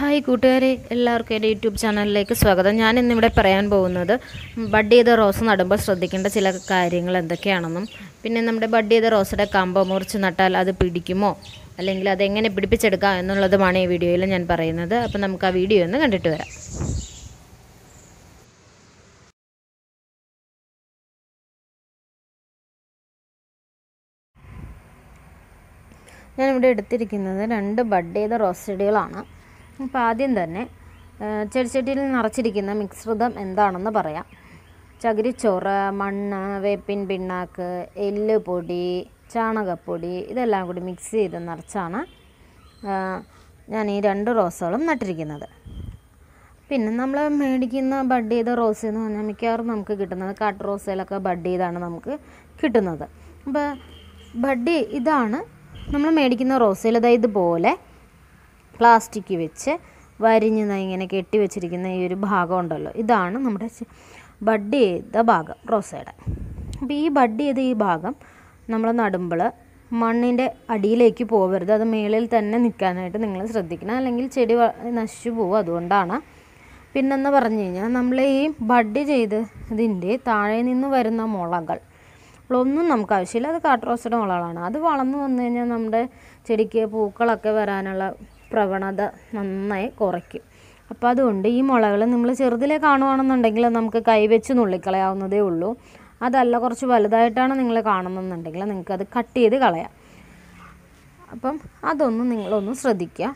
hi കൂട്ടുകാരെ എല്ലാവർക്കും എൻ്റെ യൂട്യൂബ് ചാനലിലേക്ക് സ്വാഗതം ഞാൻ ഇന്നിവിടെ പറയാൻ പോകുന്നത് ബഡ് ചെയ്ത റോസ് നടുമ്പോൾ ശ്രദ്ധിക്കേണ്ട ചില കാര്യങ്ങൾ എന്തൊക്കെയാണെന്നും പിന്നെ നമ്മുടെ ബഡ് ചെയ്ത റോസിൻ്റെ കമ്പ മുറിച്ച് നട്ടാൽ അത് പിടിക്കുമോ അല്ലെങ്കിൽ അതെങ്ങനെ പിടിപ്പിച്ചെടുക്കാം എന്നുള്ളതുമാണ് ഈ വീഡിയോയിൽ ഞാൻ പറയുന്നത് അപ്പോൾ നമുക്ക് ആ വീഡിയോ ഒന്ന് കണ്ടിട്ട് വരാം ഞാനിവിടെ എടുത്തിരിക്കുന്നത് രണ്ട് ബഡ് ചെയ്ത റോസ് ചെടികളാണ് അപ്പോൾ ആദ്യം തന്നെ ചെടിച്ചട്ടിയിൽ നിറച്ചിരിക്കുന്ന മിശ്രിതം എന്താണെന്ന് പറയാം ചകിരിച്ചോറ് മണ്ണ് വേപ്പിൻ പിണ്ണാക്ക് എല്ല് പൊടി ചാണകപ്പൊടി ഇതെല്ലാം കൂടി മിക്സ് ചെയ്ത് നിറച്ചാണ് ഞാൻ ഈ രണ്ട് റോസുകളും നട്ടിരിക്കുന്നത് പിന്നെ നമ്മൾ മേടിക്കുന്ന ബഡ് ചെയ്ത റോസ് എന്ന് പറഞ്ഞാൽ മിക്കവാറും നമുക്ക് കിട്ടുന്നത് കാട്ട് റോസയിലൊക്കെ ബഡ് ചെയ്താണ് നമുക്ക് കിട്ടുന്നത് അപ്പോൾ ബഡ് ഇതാണ് നമ്മൾ മേടിക്കുന്ന റോസയിൽ ഇതുപോലെ പ്ലാസ്റ്റിക് വെച്ച് വരിഞ്ഞ് ഇങ്ങനെ കെട്ടി വെച്ചിരിക്കുന്ന ഈ ഒരു ഭാഗം ഉണ്ടല്ലോ ഇതാണ് നമ്മുടെ ബഡ് ചെയ്ത ഭാഗം റോസയുടെ അപ്പോൾ ഈ ബഡ് ചെയ്ത ഈ ഭാഗം നമ്മൾ നടുമ്പോൾ മണ്ണിൻ്റെ അടിയിലേക്ക് പോകരുത് അത് മേളിൽ തന്നെ നിൽക്കാനായിട്ട് നിങ്ങൾ ശ്രദ്ധിക്കണം അല്ലെങ്കിൽ ചെടി നശിച്ചു പോകും അതുകൊണ്ടാണ് പിന്നെന്ന് പറഞ്ഞു കഴിഞ്ഞാൽ നമ്മൾ ഈ ബഡ് ചെയ്തതിൻ്റെ താഴെ നിന്ന് വരുന്ന മുളകൾ ഒന്നും നമുക്ക് ആവശ്യമില്ല അത് കാട്ടറോസയുടെ മുളകളാണ് അത് വളർന്നു വന്നു കഴിഞ്ഞാൽ നമ്മുടെ ചെടിക്ക് പൂക്കളൊക്കെ വരാനുള്ള പ്രവണത നന്നായി കുറയ്ക്കും അപ്പോൾ അതുകൊണ്ട് ഈ മുളകൾ നമ്മൾ ചെറുതിലെ കാണുകയാണെന്നുണ്ടെങ്കിൽ നമുക്ക് കൈവച്ച് നുള്ളിക്കളയാവുന്നതേ ഉള്ളൂ അതല്ല കുറച്ച് വലുതായിട്ടാണ് നിങ്ങൾ കാണുന്നുണ്ടെങ്കിൽ നിങ്ങൾക്കത് കട്ട് ചെയ്ത് കളയാം അപ്പം അതൊന്നും നിങ്ങളൊന്ന് ശ്രദ്ധിക്കുക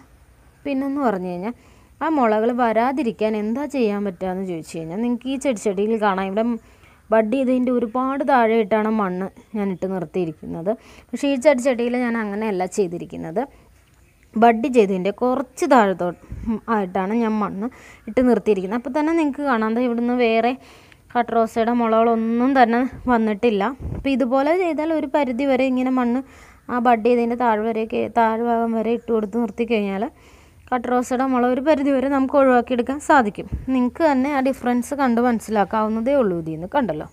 പിന്നെന്ന് പറഞ്ഞു കഴിഞ്ഞാൽ ആ മുളകൾ വരാതിരിക്കാൻ എന്താ ചെയ്യാൻ പറ്റുകയെന്ന് ചോദിച്ചു കഴിഞ്ഞാൽ നിങ്ങൾക്ക് ഈ ചെടിച്ചെടിയിൽ കാണാം ഇവിടെ ബഡ് ചെയ്തതിൻ്റെ ഒരുപാട് താഴെയിട്ടാണ് മണ്ണ് ഞാൻ ഇട്ട് നിർത്തിയിരിക്കുന്നത് പക്ഷേ ഈ ചെടിച്ചെടിയിൽ ഞാൻ അങ്ങനെയല്ല ചെയ്തിരിക്കുന്നത് ബഡ് ചെയ്തതിൻ്റെ കുറച്ച് താഴത്തോ ആയിട്ടാണ് ഞാൻ മണ്ണ് ഇട്ട് നിർത്തിയിരിക്കുന്നത് അപ്പോൾ തന്നെ നിങ്ങൾക്ക് കാണാം ഇവിടുന്ന് വേറെ കട്ട് റോസയുടെ മുളകളൊന്നും തന്നെ വന്നിട്ടില്ല അപ്പോൾ ഇതുപോലെ ചെയ്താൽ ഒരു പരിധി വരെ ഇങ്ങനെ മണ്ണ് ആ ബഡ് ചെയ്തതിൻ്റെ താഴ്വരെയൊക്കെ താഴ്ഭാഗം വരെ ഇട്ട് കൊടുത്ത് നിർത്തി കഴിഞ്ഞാൽ കട്ട് റോസയുടെ മുള ഒരു പരിധി വരെ നമുക്ക് ഒഴിവാക്കിയെടുക്കാൻ സാധിക്കും നിങ്ങൾക്ക് തന്നെ ആ ഡിഫറൻസ് കണ്ട് മനസ്സിലാക്കാവുന്നതേ ഉള്ളൂ ഇതിൽ നിന്ന് കണ്ടല്ലോ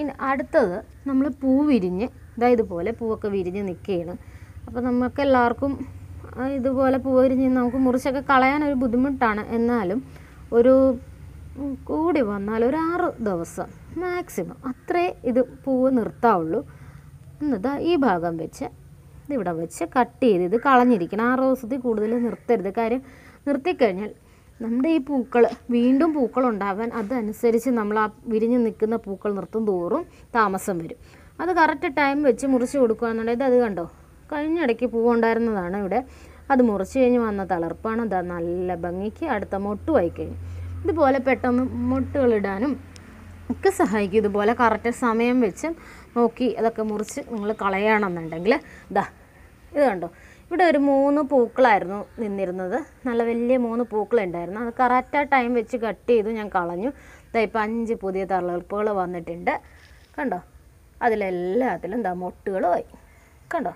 ഇനി അടുത്തത് നമ്മൾ പൂ വിരിഞ്ഞ് ഇതായതുപോലെ പൂവൊക്കെ വിരിഞ്ഞ് നിൽക്കുകയാണ് അപ്പോൾ നമുക്ക് എല്ലാവർക്കും ഇതുപോലെ പൂവരിഞ്ഞ് നമുക്ക് മുറിച്ചൊക്കെ കളയാൻ ഒരു ബുദ്ധിമുട്ടാണ് എന്നാലും ഒരു കൂടി വന്നാൽ ഒരു ആറ് ദിവസം മാക്സിമം അത്രേ ഇത് പൂവ് നിർത്താവുള്ളൂ എന്നതാ ഈ ഭാഗം വെച്ച് ഇതിവിടെ വെച്ച് കട്ട് ചെയ്ത് ഇത് കളഞ്ഞിരിക്കണം ആറ് ദിവസത്തിൽ കൂടുതൽ നിർത്തരുത് കാര്യം നിർത്തിക്കഴിഞ്ഞാൽ നമ്മുടെ ഈ പൂക്കൾ വീണ്ടും പൂക്കൾ ഉണ്ടാവാൻ അതനുസരിച്ച് നമ്മൾ ആ വിരിഞ്ഞ് നിൽക്കുന്ന പൂക്കൾ നിർത്തും തോറും താമസം വരും അത് കറക്റ്റ് ടൈം വെച്ച് മുറിച്ച് കൊടുക്കുകയെന്നുണ്ടെങ്കിൽ അത് കണ്ടോ ഇടയ്ക്ക് പൂവുണ്ടായിരുന്നതാണ് ഇവിടെ അത് മുറിച്ച് കഴിഞ്ഞ് വന്ന തളർപ്പാണ് അത് നല്ല ഭംഗിക്ക് അടുത്ത മൊട്ടുമായി കഴിഞ്ഞു ഇതുപോലെ പെട്ടെന്ന് മൊട്ടുകളിടാനും ഒക്കെ സഹായിക്കും ഇതുപോലെ കറക്റ്റ് സമയം വെച്ച് നോക്കി അതൊക്കെ മുറിച്ച് നിങ്ങൾ കളയണമെന്നുണ്ടെങ്കിൽ ഇതാ ഇത് കണ്ടോ ഇവിടെ ഒരു മൂന്ന് പൂക്കളായിരുന്നു നിന്നിരുന്നത് നല്ല വലിയ മൂന്ന് പൂക്കളുണ്ടായിരുന്നു അത് കറക്റ്റാ ടൈം വെച്ച് കട്ട് ചെയ്തു ഞാൻ കളഞ്ഞു ഇതാ ഇപ്പം അഞ്ച് പുതിയ തളർപ്പുകൾ വന്നിട്ടുണ്ട് കണ്ടോ അതിലെല്ലാത്തിലും ദാ മൊട്ടുകളുമായി കണ്ടോ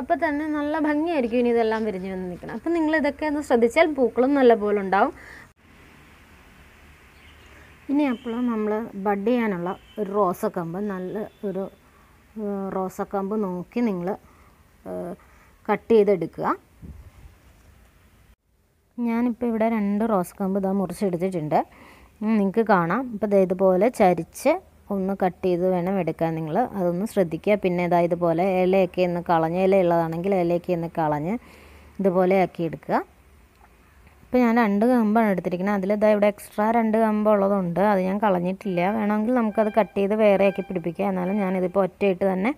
അപ്പോൾ തന്നെ നല്ല ഭംഗിയായിരിക്കും ഇനി ഇതെല്ലാം വിരിഞ്ഞു വന്ന് നിൽക്കണം അപ്പം നിങ്ങൾ ഇതൊക്കെ ഒന്ന് ശ്രദ്ധിച്ചാൽ പൂക്കളും നല്ലപോലെ ഉണ്ടാവും ഇനി അപ്പോൾ നമ്മൾ ബഡ് ചെയ്യാനുള്ള ഒരു റോസക്കമ്പ് നല്ല ഒരു റോസക്കമ്പ് നോക്കി നിങ്ങൾ കട്ട് ചെയ്തെടുക്കുക ഞാനിപ്പോൾ ഇവിടെ രണ്ട് റോസക്കമ്പ് ഇതാ മുറിച്ചെടുത്തിട്ടുണ്ട് നിങ്ങൾക്ക് കാണാം ഇപ്പോൾ ഇതേതുപോലെ ചരിച്ച് ഒന്ന് കട്ട് ചെയ്ത് വേണം എടുക്കാൻ നിങ്ങൾ അതൊന്ന് ശ്രദ്ധിക്കുക പിന്നെ ഇതാ ഇതുപോലെ ഇലയൊക്കെ ഒന്ന് കളഞ്ഞ് ഇല ഉള്ളതാണെങ്കിൽ ഇലയൊക്കെ ഒന്ന് കളഞ്ഞ് ഇതുപോലെ ആക്കി എടുക്കുക ഇപ്പോൾ ഞാൻ രണ്ട് കമ്പാണ് എടുത്തിരിക്കുന്നത് അതിൽ ഇതാ ഇവിടെ എക്സ്ട്രാ രണ്ട് കമ്പുള്ളതുണ്ട് അത് ഞാൻ കളഞ്ഞിട്ടില്ല വേണമെങ്കിൽ നമുക്കത് കട്ട് ചെയ്ത് വേറെയാക്കി പിടിപ്പിക്കുക എന്നാലും ഞാനിതിപ്പോൾ ഒറ്റയിട്ട് തന്നെ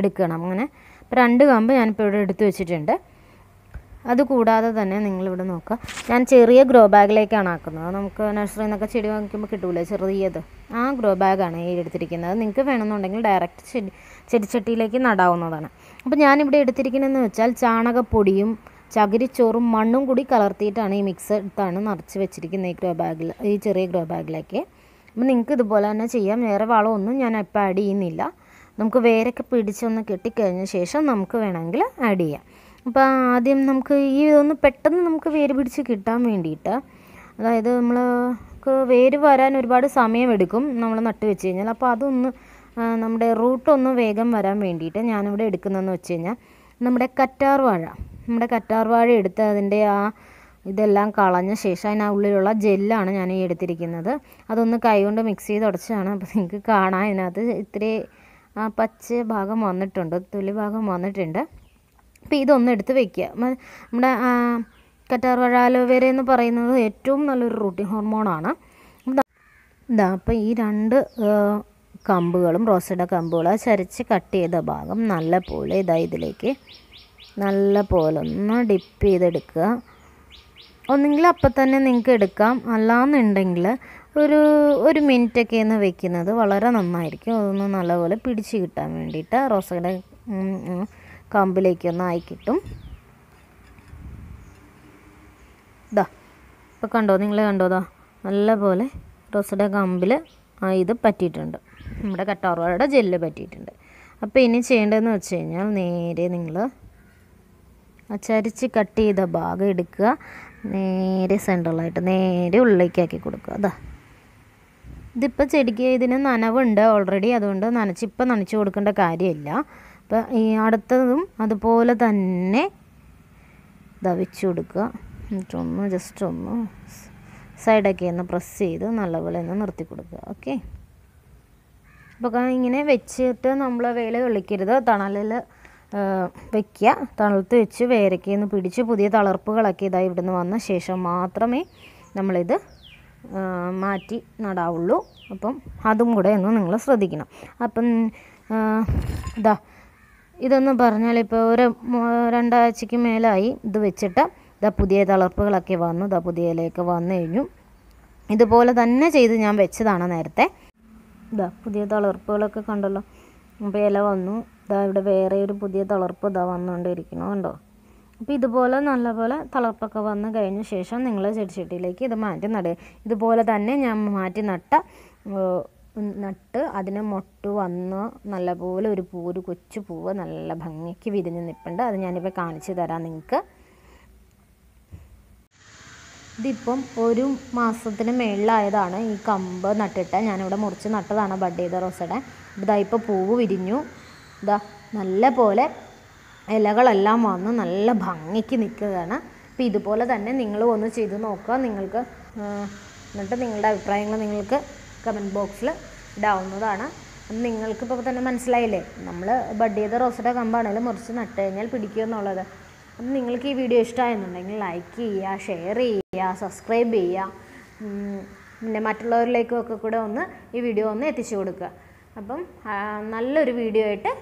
എടുക്കണം അങ്ങനെ അപ്പോൾ രണ്ട് കമ്പ് ഞാനിപ്പോൾ ഇവിടെ എടുത്തു വെച്ചിട്ടുണ്ട് അതുകൂടാതെ തന്നെ നിങ്ങളിവിടെ നോക്കുക ഞാൻ ചെറിയ ഗ്രോ ബാഗിലേക്കാണ് ആക്കുന്നത് നമുക്ക് നഴ്സറിയിൽ നിന്നൊക്കെ ചെടി വാങ്ങിക്കുമ്പോൾ കിട്ടൂലേ ചെറിയത് ആ ഗ്രോ ബാഗാണ് ഈ എടുത്തിരിക്കുന്നത് നിങ്ങൾക്ക് വേണമെന്നുണ്ടെങ്കിൽ ഡയറക്റ്റ് ചെടി ചെടിച്ചട്ടിയിലേക്ക് നടാവുന്നതാണ് അപ്പോൾ ഞാനിവിടെ എടുത്തിരിക്കുന്നതെന്ന് വെച്ചാൽ ചാണകപ്പൊടിയും ചകിരിച്ചോറും മണ്ണും കൂടി കലർത്തിയിട്ടാണ് ഈ മിക്സ് എടുത്താണ് നിറച്ച് വെച്ചിരിക്കുന്നത് ഈ ഗ്രോ ബാഗിൽ ഈ ചെറിയ ഗ്രോ ബാഗിലേക്ക് അപ്പം നിങ്ങൾക്ക് ഇതുപോലെ തന്നെ ചെയ്യാം വേറെ വളമൊന്നും ഞാൻ ഇപ്പോൾ ആഡ് ചെയ്യുന്നില്ല നമുക്ക് വേരൊക്കെ പിടിച്ചൊന്ന് കെട്ടിക്കഴിഞ്ഞ ശേഷം നമുക്ക് വേണമെങ്കിൽ ആഡ് ചെയ്യാം അപ്പോൾ ആദ്യം നമുക്ക് ഈ ഇതൊന്ന് പെട്ടെന്ന് നമുക്ക് വേര് പിടിച്ച് കിട്ടാൻ വേണ്ടിയിട്ട് അതായത് നമ്മൾക്ക് വേര് വരാൻ ഒരുപാട് സമയമെടുക്കും നമ്മൾ നട്ട് വെച്ച് കഴിഞ്ഞാൽ അപ്പോൾ അതൊന്ന് നമ്മുടെ റൂട്ടൊന്ന് വേഗം വരാൻ വേണ്ടിയിട്ട് ഞാനിവിടെ എടുക്കുന്നതെന്ന് വെച്ച് കഴിഞ്ഞാൽ നമ്മുടെ കറ്റാർ വാഴ നമ്മുടെ കറ്റാർ വാഴ എടുത്ത് അതിൻ്റെ ആ ഇതെല്ലാം കളഞ്ഞ ശേഷം അതിനാ ഉള്ളിലുള്ള ജെല്ലാണ് ഞാൻ ഈ എടുത്തിരിക്കുന്നത് അതൊന്ന് കൈകൊണ്ട് മിക്സ് ചെയ്ത് ഉടച്ചതാണ് അപ്പോൾ നിങ്ങൾക്ക് കാണാൻ അതിനകത്ത് ഇത്രേ പച്ച ഭാഗം വന്നിട്ടുണ്ട് തൊലി ഭാഗം വന്നിട്ടുണ്ട് അപ്പോൾ എടുത്ത് വെക്കുക നമ്മുടെ കറ്റാർവാഴ അലോവേര എന്ന് പറയുന്നത് ഏറ്റവും നല്ലൊരു റൂട്ടിൻ ഹോർമോണാണ് ഇതാ അപ്പോൾ ഈ രണ്ട് കമ്പുകളും റോസയുടെ കമ്പുകളും ചരിച്ച് കട്ട് ചെയ്ത ഭാഗം നല്ല പോലെ ഇതാ ഇതിലേക്ക് നല്ല പോലെ ഒന്ന് ഡിപ്പ് ചെയ്തെടുക്കുക ഒന്നുകിൽ അപ്പം തന്നെ നിങ്ങൾക്ക് എടുക്കാം അല്ലാന്നുണ്ടെങ്കിൽ ഒരു ഒരു മിനിറ്റൊക്കെ ഒന്ന് വെക്കുന്നത് വളരെ നന്നായിരിക്കും അതൊന്ന് നല്ലപോലെ പിടിച്ച് കിട്ടാൻ വേണ്ടിയിട്ട് റോസയുടെ കമ്പിലേക്കൊന്നായി കിട്ടും ഇതാ ഇപ്പം കണ്ടോ നിങ്ങൾ കണ്ടോതാ പോലെ റോസയുടെ കമ്പിൽ ഇത് പറ്റിയിട്ടുണ്ട് നമ്മുടെ കട്ടാറോയുടെ ജെല്ല് പറ്റിയിട്ടുണ്ട് അപ്പോൾ ഇനി ചെയ്യേണ്ടതെന്ന് വെച്ച് കഴിഞ്ഞാൽ നേരെ നിങ്ങൾ അച്ചരിച്ച് കട്ട് ചെയ്ത ഭാഗം എടുക്കുക നേരെ സെൻട്രലായിട്ട് നേരെ ഉള്ളിലേക്കാക്കി കൊടുക്കുക അതാ ഇതിപ്പോൾ ചെടിക്ക് ഇതിന് നനവുണ്ട് ഓൾറെഡി അതുകൊണ്ട് നനച്ച് ഇപ്പം നനച്ച് കൊടുക്കേണ്ട കാര്യമില്ല അപ്പം ഈ അടുത്തതും അതുപോലെ തന്നെ ദവിച്ചു കൊടുക്കുക എന്നിട്ടൊന്ന് ജസ്റ്റ് ഒന്ന് സൈഡൊക്കെ ഒന്ന് പ്രസ് ചെയ്ത് നല്ലപോലെ ഒന്ന് നിർത്തി കൊടുക്കുക ഓക്കെ അപ്പോൾ ഇങ്ങനെ വെച്ചിട്ട് നമ്മൾ വേല കളിക്കരുത് തണലിൽ വയ്ക്കുക തണലത്ത് വെച്ച് വേരയ്ക്കൊന്ന് പിടിച്ച് പുതിയ തളർപ്പുകളൊക്കെ ഇതായി ഇവിടുന്ന് വന്ന ശേഷം മാത്രമേ നമ്മളിത് മാറ്റി നടാവുള്ളൂ അപ്പം അതും കൂടെ ഒന്ന് നിങ്ങൾ ശ്രദ്ധിക്കണം അപ്പം ഇതാ ഇതെന്ന് പറഞ്ഞാൽ ഇപ്പോൾ ഒരു രണ്ടാഴ്ചയ്ക്ക് മേലായി ഇത് വെച്ചിട്ട് ഇതാ പുതിയ തളർപ്പുകളൊക്കെ വന്നു ഇതാ പുതിയയിലേക്ക് വന്നു കഴിഞ്ഞു ഇതുപോലെ തന്നെ ചെയ്ത് ഞാൻ വെച്ചതാണ് നേരത്തെ ഇതാ പുതിയ തളർപ്പുകളൊക്കെ കണ്ടല്ലോ അപ്പോൾ ഇല വന്നു ഇതാ ഇവിടെ വേറെ ഒരു പുതിയ തളർപ്പ് ഇതാ വന്നുകൊണ്ടിരിക്കണോ കണ്ടോ അപ്പോൾ ഇതുപോലെ നല്ലപോലെ തളർപ്പൊക്കെ വന്നു കഴിഞ്ഞ ശേഷം നിങ്ങൾ ചെടിച്ചട്ടിയിലേക്ക് ഇത് മാറ്റി നടുക ഇതുപോലെ തന്നെ ഞാൻ മാറ്റി നട്ട നട്ട് അതിന് മൊട്ട് വന്ന് നല്ലപോലെ ഒരു പൂ ഒരു കൊച്ചു പൂവ് നല്ല ഭംഗിക്ക് വിരിഞ്ഞ് നിൽപ്പുണ്ട് അത് ഞാനിപ്പോൾ കാണിച്ചു തരാം നിങ്ങൾക്ക് ഇതിപ്പം ഒരു മാസത്തിന് മേളിലായതാണ് ഈ കമ്പ് നട്ടിട്ട് ഞാനിവിടെ മുറിച്ച് നട്ടതാണ് ബഡ് ചെയ്ത റോസയുടെ ഇതാ ഇപ്പോൾ പൂവ് വിരിഞ്ഞു ഇതാ നല്ല പോലെ ഇലകളെല്ലാം വന്ന് നല്ല ഭംഗിക്ക് നിൽക്കുകയാണ് അപ്പോൾ ഇതുപോലെ തന്നെ നിങ്ങൾ ഒന്ന് ചെയ്ത് നോക്കുക നിങ്ങൾക്ക് എന്നിട്ട് നിങ്ങളുടെ അഭിപ്രായങ്ങൾ നിങ്ങൾക്ക് കമൻറ്റ് ബോക്സിൽ ഇടാവുന്നതാണ് നിങ്ങൾക്കിപ്പോൾ തന്നെ മനസ്സിലായില്ലേ നമ്മൾ ബഡ് ചെയ്ത റോസയുടെ കമ്പാണെങ്കിലും മുറിച്ച് നട്ട് കഴിഞ്ഞാൽ പിടിക്കുക എന്നുള്ളത് അപ്പം നിങ്ങൾക്ക് ഈ വീഡിയോ ഇഷ്ടമായെന്നുണ്ടെങ്കിൽ ലൈക്ക് ചെയ്യുക ഷെയർ ചെയ്യുക സബ്സ്ക്രൈബ് ചെയ്യുക പിന്നെ മറ്റുള്ളവരിലേക്കും ഒക്കെ കൂടെ ഒന്ന് ഈ വീഡിയോ ഒന്ന് എത്തിച്ചു കൊടുക്കുക അപ്പം നല്ലൊരു വീഡിയോ ആയിട്ട്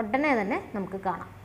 ഉടനെ തന്നെ നമുക്ക് കാണാം